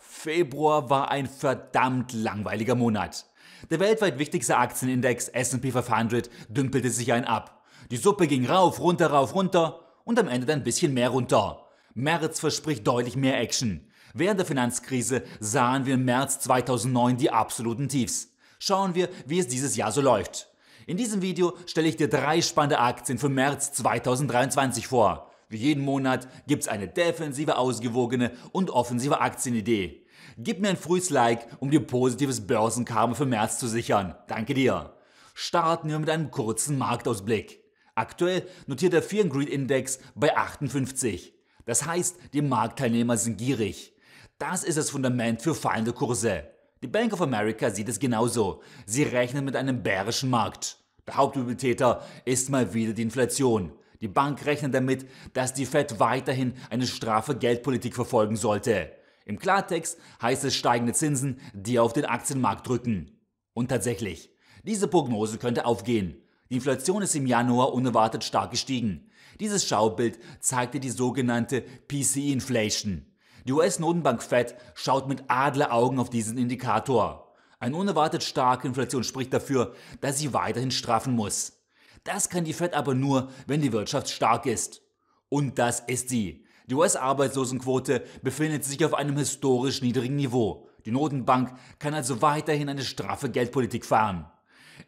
Februar war ein verdammt langweiliger Monat. Der weltweit wichtigste Aktienindex S&P 500 dümpelte sich ein ab. Die Suppe ging rauf, runter, rauf, runter und am Ende ein bisschen mehr runter. März verspricht deutlich mehr Action. Während der Finanzkrise sahen wir im März 2009 die absoluten Tiefs. Schauen wir, wie es dieses Jahr so läuft. In diesem Video stelle ich dir drei spannende Aktien für März 2023 vor. Wie jeden Monat gibt es eine defensive, ausgewogene und offensive Aktienidee. Gib mir ein frühes Like, um dir positives Börsenkarma für März zu sichern. Danke dir. Starten wir mit einem kurzen Marktausblick. Aktuell notiert der Fear Greed Index bei 58. Das heißt, die Marktteilnehmer sind gierig. Das ist das Fundament für fallende Kurse. Die Bank of America sieht es genauso. Sie rechnet mit einem bärischen Markt. Der Hauptübeltäter ist mal wieder die Inflation. Die Bank rechnet damit, dass die Fed weiterhin eine strafe Geldpolitik verfolgen sollte. Im Klartext heißt es steigende Zinsen, die auf den Aktienmarkt drücken. Und tatsächlich, diese Prognose könnte aufgehen. Die Inflation ist im Januar unerwartet stark gestiegen. Dieses Schaubild zeigte die sogenannte PCE-Inflation. Die US-Notenbank Fed schaut mit Adleraugen auf diesen Indikator. Eine unerwartet starke Inflation spricht dafür, dass sie weiterhin straffen muss. Das kann die Fed aber nur, wenn die Wirtschaft stark ist. Und das ist sie. Die US-Arbeitslosenquote befindet sich auf einem historisch niedrigen Niveau. Die Notenbank kann also weiterhin eine straffe Geldpolitik fahren.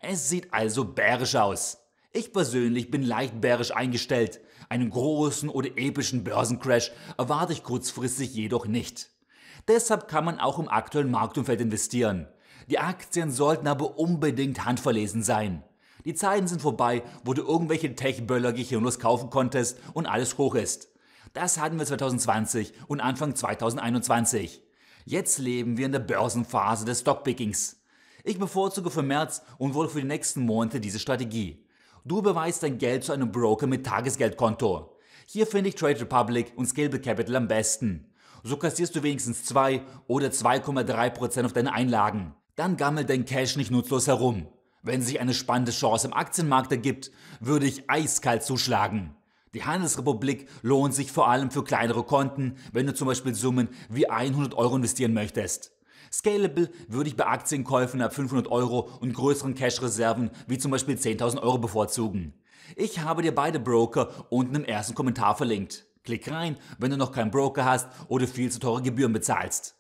Es sieht also bärisch aus. Ich persönlich bin leicht bärisch eingestellt. Einen großen oder epischen Börsencrash erwarte ich kurzfristig jedoch nicht. Deshalb kann man auch im aktuellen Marktumfeld investieren. Die Aktien sollten aber unbedingt handverlesen sein. Die Zeiten sind vorbei, wo du irgendwelche Tech-Böller gehirnlos kaufen konntest und alles hoch ist. Das hatten wir 2020 und Anfang 2021. Jetzt leben wir in der Börsenphase des Stockpickings. Ich bevorzuge für März und wohl für die nächsten Monate diese Strategie. Du beweist dein Geld zu einem Broker mit Tagesgeldkonto. Hier finde ich Trade Republic und Scalable Capital am besten. So kassierst du wenigstens 2 oder 2,3% auf deine Einlagen. Dann gammelt dein Cash nicht nutzlos herum. Wenn sich eine spannende Chance im Aktienmarkt ergibt, würde ich eiskalt zuschlagen. Die Handelsrepublik lohnt sich vor allem für kleinere Konten, wenn du zum Beispiel Summen wie 100 Euro investieren möchtest. Scalable würde ich bei Aktienkäufen ab 500 Euro und größeren Cash-Reserven wie zum Beispiel 10.000 Euro bevorzugen. Ich habe dir beide Broker unten im ersten Kommentar verlinkt. Klick rein, wenn du noch keinen Broker hast oder viel zu teure Gebühren bezahlst.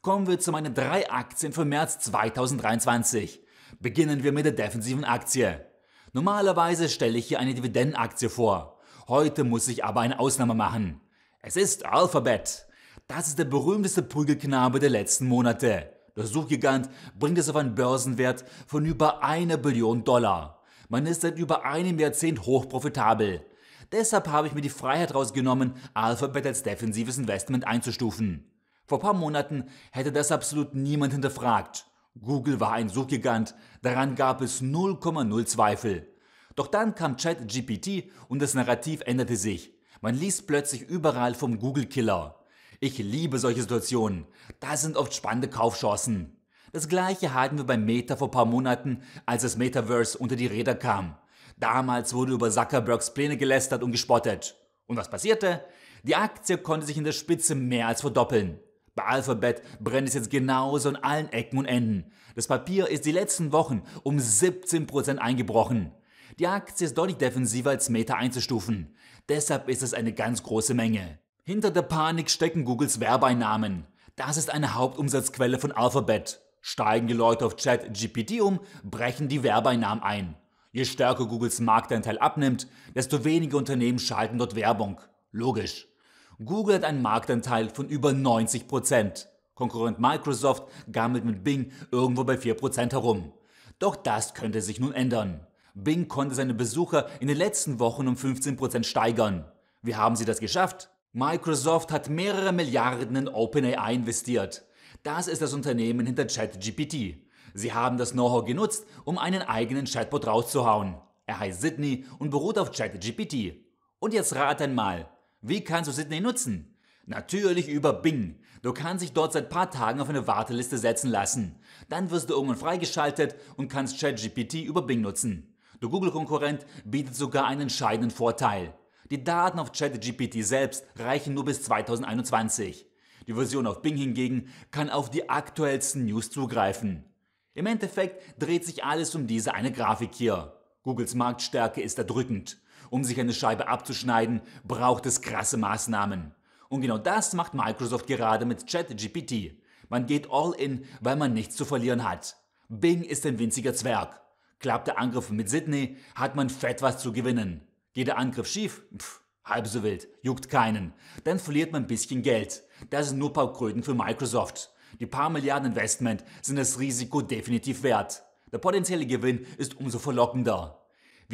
Kommen wir zu meinen drei Aktien für März 2023. Beginnen wir mit der defensiven Aktie. Normalerweise stelle ich hier eine Dividendenaktie vor. Heute muss ich aber eine Ausnahme machen. Es ist Alphabet. Das ist der berühmteste Prügelknabe der letzten Monate. Der Suchgigant bringt es auf einen Börsenwert von über einer Billion Dollar. Man ist seit über einem Jahrzehnt hochprofitabel. Deshalb habe ich mir die Freiheit rausgenommen, Alphabet als defensives Investment einzustufen. Vor paar Monaten hätte das absolut niemand hinterfragt. Google war ein Suchgigant, daran gab es 0,0 Zweifel. Doch dann kam ChatGPT und das Narrativ änderte sich. Man liest plötzlich überall vom Google-Killer. Ich liebe solche Situationen. Da sind oft spannende Kaufchancen. Das gleiche hatten wir beim Meta vor paar Monaten, als das Metaverse unter die Räder kam. Damals wurde über Zuckerbergs Pläne gelästert und gespottet. Und was passierte? Die Aktie konnte sich in der Spitze mehr als verdoppeln. Bei Alphabet brennt es jetzt genauso an allen Ecken und Enden. Das Papier ist die letzten Wochen um 17% eingebrochen. Die Aktie ist deutlich defensiver als Meta einzustufen. Deshalb ist es eine ganz große Menge. Hinter der Panik stecken Googles Werbeeinnahmen. Das ist eine Hauptumsatzquelle von Alphabet. Steigen die Leute auf Chat ChatGPT um, brechen die Werbeeinnahmen ein. Je stärker Googles Marktanteil abnimmt, desto weniger Unternehmen schalten dort Werbung. Logisch. Google hat einen Marktanteil von über 90 Konkurrent Microsoft gammelt mit Bing irgendwo bei 4 herum. Doch das könnte sich nun ändern. Bing konnte seine Besucher in den letzten Wochen um 15 steigern. Wie haben sie das geschafft? Microsoft hat mehrere Milliarden in OpenAI investiert. Das ist das Unternehmen hinter ChatGPT. Sie haben das Know-how genutzt, um einen eigenen Chatbot rauszuhauen. Er heißt Sydney und beruht auf ChatGPT. Und jetzt rat einmal, wie kannst du Sydney nutzen? Natürlich über Bing. Du kannst dich dort seit paar Tagen auf eine Warteliste setzen lassen. Dann wirst du irgendwann freigeschaltet und kannst ChatGPT über Bing nutzen. Der Google-Konkurrent bietet sogar einen entscheidenden Vorteil. Die Daten auf ChatGPT selbst reichen nur bis 2021. Die Version auf Bing hingegen kann auf die aktuellsten News zugreifen. Im Endeffekt dreht sich alles um diese eine Grafik hier. Googles Marktstärke ist erdrückend. Um sich eine Scheibe abzuschneiden, braucht es krasse Maßnahmen. Und genau das macht Microsoft gerade mit ChatGPT. Man geht all in, weil man nichts zu verlieren hat. Bing ist ein winziger Zwerg. Klappt der Angriff mit Sydney, hat man fett was zu gewinnen. Geht der Angriff schief? Pff, halb so wild, juckt keinen. Dann verliert man ein bisschen Geld. Das sind nur paar Kröten für Microsoft. Die paar Milliarden Investment sind das Risiko definitiv wert. Der potenzielle Gewinn ist umso verlockender.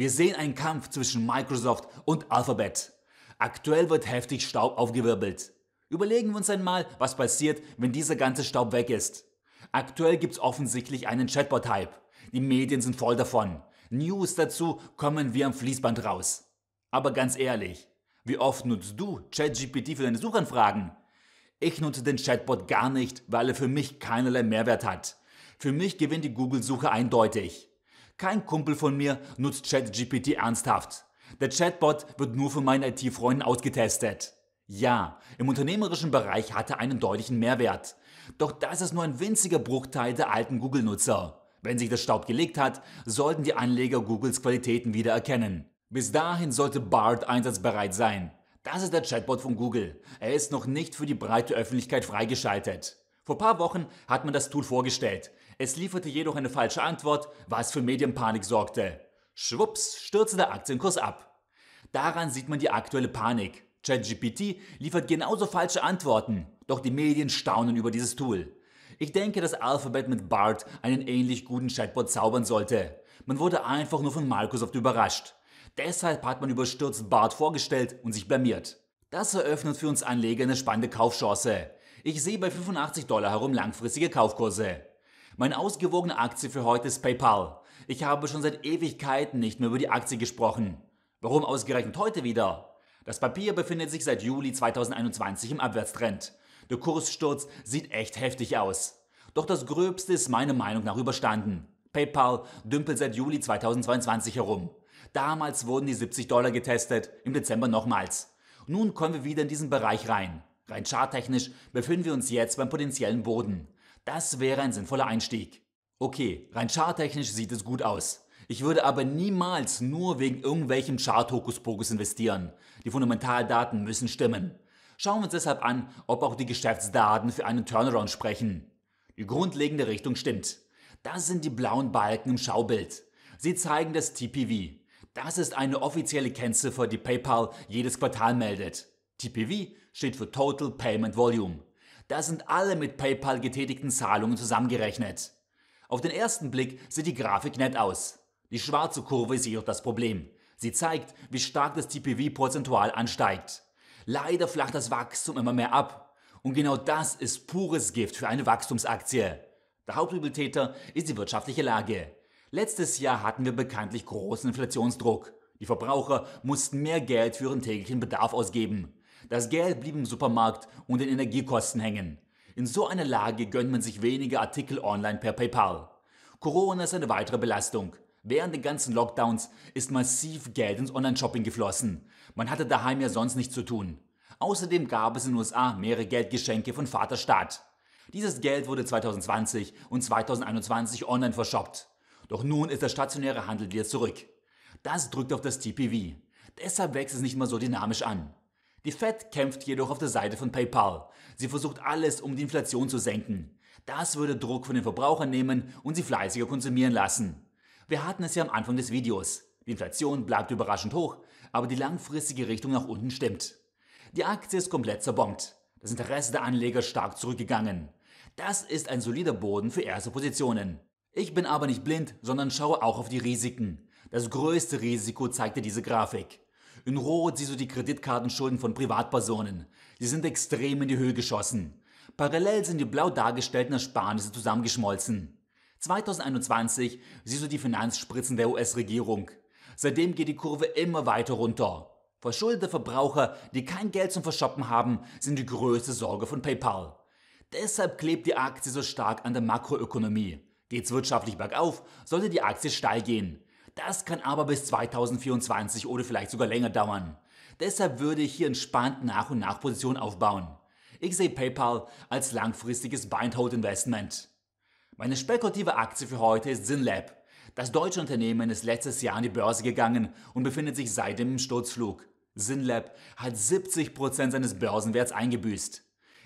Wir sehen einen Kampf zwischen Microsoft und Alphabet. Aktuell wird heftig Staub aufgewirbelt. Überlegen wir uns einmal, was passiert, wenn dieser ganze Staub weg ist. Aktuell gibt es offensichtlich einen Chatbot-Hype. Die Medien sind voll davon. News dazu kommen wie am Fließband raus. Aber ganz ehrlich, wie oft nutzt du ChatGPT für deine Suchanfragen? Ich nutze den Chatbot gar nicht, weil er für mich keinerlei Mehrwert hat. Für mich gewinnt die Google-Suche eindeutig. Kein Kumpel von mir nutzt ChatGPT ernsthaft. Der Chatbot wird nur von meinen IT-Freunden ausgetestet. Ja, im unternehmerischen Bereich hat er einen deutlichen Mehrwert. Doch das ist nur ein winziger Bruchteil der alten Google-Nutzer. Wenn sich der Staub gelegt hat, sollten die Anleger Googles Qualitäten wieder erkennen. Bis dahin sollte BART einsatzbereit sein. Das ist der Chatbot von Google. Er ist noch nicht für die breite Öffentlichkeit freigeschaltet. Vor paar Wochen hat man das Tool vorgestellt. Es lieferte jedoch eine falsche Antwort, was für Medienpanik sorgte. Schwupps stürzte der Aktienkurs ab. Daran sieht man die aktuelle Panik. ChatGPT liefert genauso falsche Antworten, doch die Medien staunen über dieses Tool. Ich denke, dass Alphabet mit BART einen ähnlich guten Chatbot zaubern sollte. Man wurde einfach nur von Microsoft überrascht. Deshalb hat man überstürzt BART vorgestellt und sich blamiert. Das eröffnet für uns Anleger eine spannende Kaufchance. Ich sehe bei 85 Dollar herum langfristige Kaufkurse. Meine ausgewogene Aktie für heute ist PayPal. Ich habe schon seit Ewigkeiten nicht mehr über die Aktie gesprochen. Warum ausgerechnet heute wieder? Das Papier befindet sich seit Juli 2021 im Abwärtstrend. Der Kurssturz sieht echt heftig aus. Doch das Gröbste ist meiner Meinung nach überstanden. PayPal dümpelt seit Juli 2022 herum. Damals wurden die 70 Dollar getestet, im Dezember nochmals. Nun kommen wir wieder in diesen Bereich rein. Rein charttechnisch befinden wir uns jetzt beim potenziellen Boden. Das wäre ein sinnvoller Einstieg. Okay, rein charttechnisch sieht es gut aus. Ich würde aber niemals nur wegen irgendwelchem Chart-Hokuspokus investieren. Die Fundamentaldaten müssen stimmen. Schauen wir uns deshalb an, ob auch die Geschäftsdaten für einen Turnaround sprechen. Die grundlegende Richtung stimmt. Das sind die blauen Balken im Schaubild. Sie zeigen das TPV. Das ist eine offizielle Kennziffer, die PayPal jedes Quartal meldet. TPV steht für Total Payment Volume. Da sind alle mit PayPal getätigten Zahlungen zusammengerechnet. Auf den ersten Blick sieht die Grafik nett aus. Die schwarze Kurve ist jedoch das Problem. Sie zeigt, wie stark das TPV prozentual ansteigt. Leider flacht das Wachstum immer mehr ab. Und genau das ist pures Gift für eine Wachstumsaktie. Der Hauptübeltäter ist die wirtschaftliche Lage. Letztes Jahr hatten wir bekanntlich großen Inflationsdruck. Die Verbraucher mussten mehr Geld für ihren täglichen Bedarf ausgeben. Das Geld blieb im Supermarkt und in Energiekosten hängen. In so einer Lage gönnt man sich wenige Artikel online per PayPal. Corona ist eine weitere Belastung. Während den ganzen Lockdowns ist massiv Geld ins Online-Shopping geflossen. Man hatte daheim ja sonst nichts zu tun. Außerdem gab es in den USA mehrere Geldgeschenke von Vaterstaat. Dieses Geld wurde 2020 und 2021 online verschoppt. Doch nun ist der stationäre Handel wieder zurück. Das drückt auf das TPV. Deshalb wächst es nicht mehr so dynamisch an. Die Fed kämpft jedoch auf der Seite von PayPal. Sie versucht alles, um die Inflation zu senken. Das würde Druck von den Verbrauchern nehmen und sie fleißiger konsumieren lassen. Wir hatten es ja am Anfang des Videos. Die Inflation bleibt überraschend hoch, aber die langfristige Richtung nach unten stimmt. Die Aktie ist komplett zerbombt. Das Interesse der Anleger stark zurückgegangen. Das ist ein solider Boden für erste Positionen. Ich bin aber nicht blind, sondern schaue auch auf die Risiken. Das größte Risiko zeigte diese Grafik. In Rot siehst du die Kreditkartenschulden von Privatpersonen. Sie sind extrem in die Höhe geschossen. Parallel sind die blau dargestellten Ersparnisse zusammengeschmolzen. 2021 siehst du die Finanzspritzen der US-Regierung. Seitdem geht die Kurve immer weiter runter. Verschuldete Verbraucher, die kein Geld zum Verschoppen haben, sind die größte Sorge von PayPal. Deshalb klebt die Aktie so stark an der Makroökonomie. Geht's wirtschaftlich bergauf, sollte die Aktie steil gehen. Das kann aber bis 2024 oder vielleicht sogar länger dauern. Deshalb würde ich hier entspannt nach und nach Positionen aufbauen. Ich sehe PayPal als langfristiges Bindhold investment Meine spekulative Aktie für heute ist SynLab. Das deutsche Unternehmen ist letztes Jahr an die Börse gegangen und befindet sich seitdem im Sturzflug. SynLab hat 70% seines Börsenwerts eingebüßt.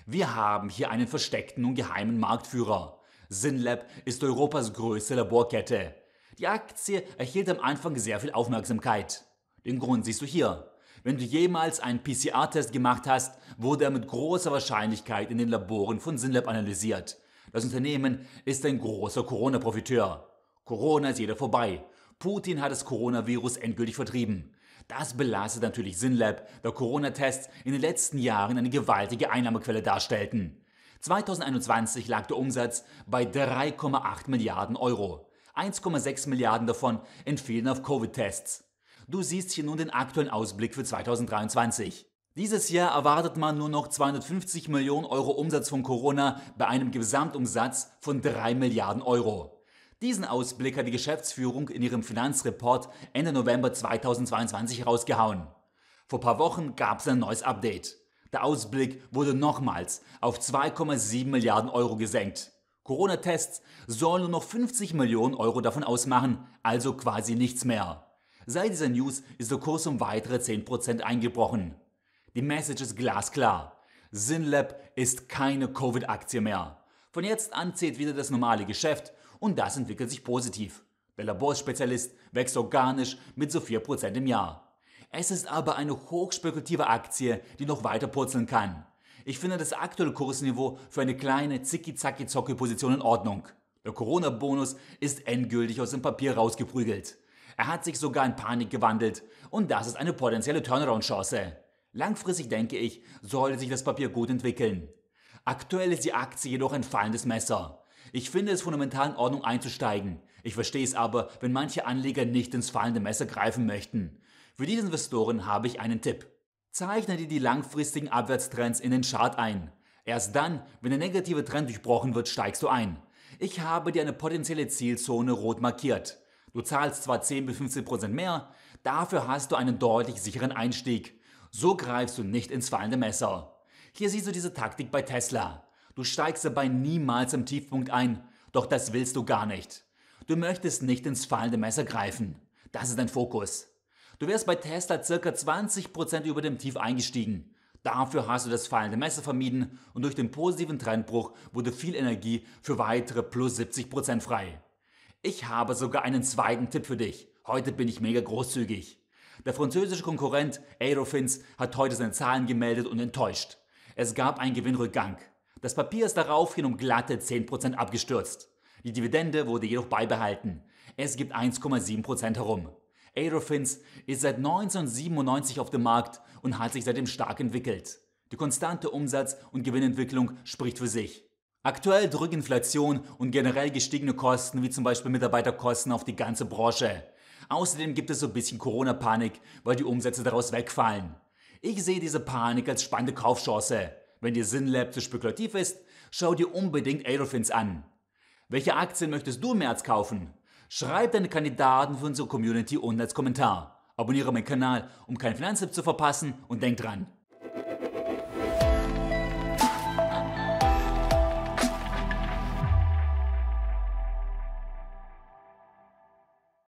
Wir haben hier einen versteckten und geheimen Marktführer. SynLab ist Europas größte Laborkette. Die Aktie erhielt am Anfang sehr viel Aufmerksamkeit. Den Grund siehst du hier. Wenn du jemals einen PCR-Test gemacht hast, wurde er mit großer Wahrscheinlichkeit in den Laboren von Sinlab analysiert. Das Unternehmen ist ein großer Corona-Profiteur. Corona ist jeder vorbei. Putin hat das Coronavirus endgültig vertrieben. Das belastet natürlich Sinlab, da Corona-Tests in den letzten Jahren eine gewaltige Einnahmequelle darstellten. 2021 lag der Umsatz bei 3,8 Milliarden Euro. 1,6 Milliarden davon entfielen auf Covid-Tests. Du siehst hier nun den aktuellen Ausblick für 2023. Dieses Jahr erwartet man nur noch 250 Millionen Euro Umsatz von Corona bei einem Gesamtumsatz von 3 Milliarden Euro. Diesen Ausblick hat die Geschäftsführung in ihrem Finanzreport Ende November 2022 herausgehauen. Vor paar Wochen gab es ein neues Update. Der Ausblick wurde nochmals auf 2,7 Milliarden Euro gesenkt. Corona-Tests sollen nur noch 50 Millionen Euro davon ausmachen, also quasi nichts mehr. Seit dieser News ist der Kurs um weitere 10% eingebrochen. Die Message ist glasklar. Sinlab ist keine Covid-Aktie mehr. Von jetzt an zählt wieder das normale Geschäft und das entwickelt sich positiv. Der Laborspezialist wächst organisch mit so 4% im Jahr. Es ist aber eine hochspekulative Aktie, die noch weiter purzeln kann. Ich finde das aktuelle Kursniveau für eine kleine Zicki-Zacki-Zocke-Position in Ordnung. Der Corona-Bonus ist endgültig aus dem Papier rausgeprügelt. Er hat sich sogar in Panik gewandelt und das ist eine potenzielle Turnaround-Chance. Langfristig denke ich, sollte sich das Papier gut entwickeln. Aktuell ist die Aktie jedoch ein fallendes Messer. Ich finde es fundamental in Ordnung einzusteigen. Ich verstehe es aber, wenn manche Anleger nicht ins fallende Messer greifen möchten. Für diese Investoren habe ich einen Tipp. Zeichne dir die langfristigen Abwärtstrends in den Chart ein. Erst dann, wenn der negative Trend durchbrochen wird, steigst du ein. Ich habe dir eine potenzielle Zielzone rot markiert. Du zahlst zwar 10 bis 15 Prozent mehr, dafür hast du einen deutlich sicheren Einstieg. So greifst du nicht ins fallende Messer. Hier siehst du diese Taktik bei Tesla. Du steigst dabei niemals im Tiefpunkt ein, doch das willst du gar nicht. Du möchtest nicht ins fallende Messer greifen. Das ist dein Fokus. Du wärst bei Tesla circa 20% über dem Tief eingestiegen. Dafür hast du das fallende Messer vermieden und durch den positiven Trendbruch wurde viel Energie für weitere plus 70% frei. Ich habe sogar einen zweiten Tipp für dich. Heute bin ich mega großzügig. Der französische Konkurrent Aerofins hat heute seine Zahlen gemeldet und enttäuscht. Es gab einen Gewinnrückgang. Das Papier ist daraufhin um glatte 10% abgestürzt. Die Dividende wurde jedoch beibehalten. Es gibt 1,7% herum. Aerofins ist seit 1997 auf dem Markt und hat sich seitdem stark entwickelt. Die konstante Umsatz- und Gewinnentwicklung spricht für sich. Aktuell drücken Inflation und generell gestiegene Kosten wie zum Beispiel Mitarbeiterkosten auf die ganze Branche. Außerdem gibt es so ein bisschen Corona-Panik, weil die Umsätze daraus wegfallen. Ich sehe diese Panik als spannende Kaufchance. Wenn dir Sinnlab zu spekulativ ist, schau dir unbedingt Aerofins an. Welche Aktien möchtest du im März kaufen? Schreib deine Kandidaten für unsere Community unten als Kommentar. Abonniere meinen Kanal, um keinen Finanztipp zu verpassen und denk dran,